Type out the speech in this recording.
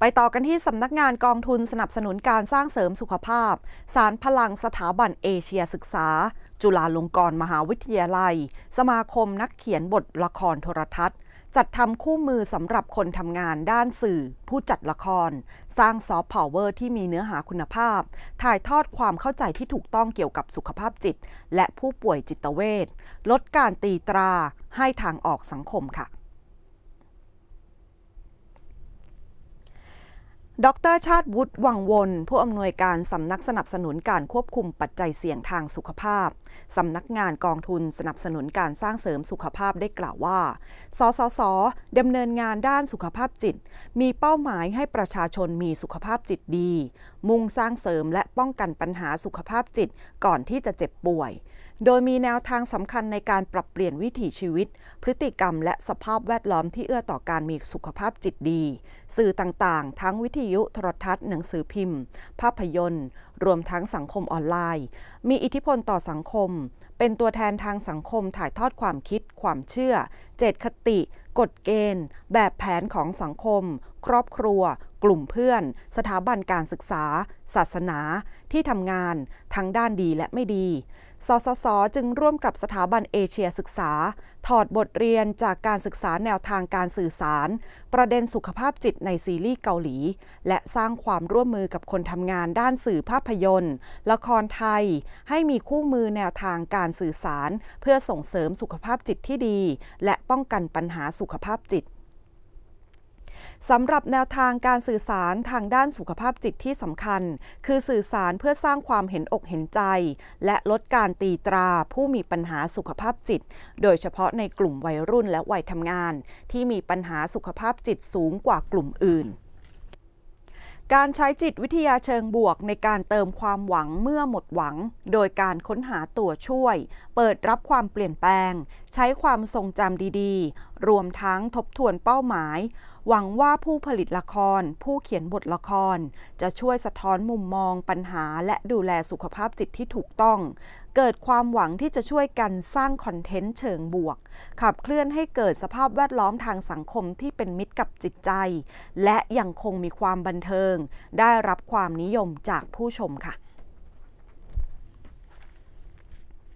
ไปต่อกันที่สำนักงานกองทุนสนับสนุนการสร้างเสริมสุขภาพ สารพลังสถาบันเอเชียศึกษา จุฬาลงกรณ์มหาวิทยาลัย สมาคมนักเขียนบทละครโทรทัศน์ จัดทำคู่มือสำหรับคนทำงานด้านสื่อ ผู้จัดละคร สร้างซอฟต์พาวเวอร์ที่มีเนื้อหาคุณภาพ ถ่ายทอดความเข้าใจที่ถูกต้องเกี่ยวกับสุขภาพจิต และผู้ป่วยจิตเวช ลดการตีตรา ให้ทางออกสังคมค่ะดรชาติวุฒิวังวนผู้อำนวยการสำนักสนับสนุนการควบคุมปัจจัยเสี่ยงทางสุขภาพสำนักงานกองทุนสนับสนุนการสร้างเสริมสุขภาพได้กล่าวว่า สสสดำเนินงานด้านสุขภาพจิต มีเป้าหมายให้ประชาชนมีสุขภาพจิตดี มุ่งสร้างเสริมและป้องกันปัญหาสุขภาพจิตก่อนที่จะเจ็บป่วยโดยมีแนวทางสำคัญในการปรับเปลี่ยนวิถีชีวิต พฤติกรรมและสภาพแวดล้อมที่เอื้อต่อการมีสุขภาพจิตดี สื่อต่าง ๆ ทั้งวิทยุโทรทัศน์ หนังสือพิมพ์ ภาพยนตร์ รวมทั้งสังคมออนไลน์ มีอิทธิพลต่อสังคม เป็นตัวแทนทางสังคมถ่ายทอดความคิด ความเชื่อ เจตคติ กฎเกณฑ์ แบบแผนของสังคม ครอบครัวกลุ่มเพื่อนสถาบันการศึกษา ศาสนาที่ทำงานทั้งด้านดีและไม่ดีสสสจึงร่วมกับสถาบันเอเชียศึกษา ถอดบทเรียนจากการศึกษาแนวทางการสื่อสาร ประเด็นสุขภาพจิตในซีรีส์เกาหลี และสร้างความร่วมมือกับคนทำงานด้านสื่อภาพยนตร์ ละครไทย ให้มีคู่มือแนวทางการสื่อสาร เพื่อส่งเสริมสุขภาพจิตที่ดี และป้องกันปัญหาสุขภาพจิตสำหรับแนวทางการสื่อสารทางด้านสุขภาพจิตที่สำคัญ คือสื่อสารเพื่อสร้างความเห็นอกเห็นใจ และลดการตีตราผู้มีปัญหาสุขภาพจิต โดยเฉพาะในกลุ่มวัยรุ่นและวัยทำงาน ที่มีปัญหาสุขภาพจิตสูงกว่ากลุ่มอื่น การใช้จิตวิทยาเชิงบวกในการเติมความหวังเมื่อหมดหวัง โดยการค้นหาตัวช่วย เปิดรับความเปลี่ยนแปลงใช้ความทรงจำดี ๆ รวมทั้งทบทวนเป้าหมาย หวังว่าผู้ผลิตละคร ผู้เขียนบทละคร จะช่วยสะท้อนมุมมองปัญหา และดูแลสุขภาพจิตที่ถูกต้อง เกิดความหวังที่จะช่วยกันสร้างคอนเทนต์เชิงบวก ขับเคลื่อนให้เกิดสภาพแวดล้อมทางสังคมที่เป็นมิตรกับจิตใจ และยังคงมีความบันเทิง ได้รับความนิยมจากผู้ชมค่ะ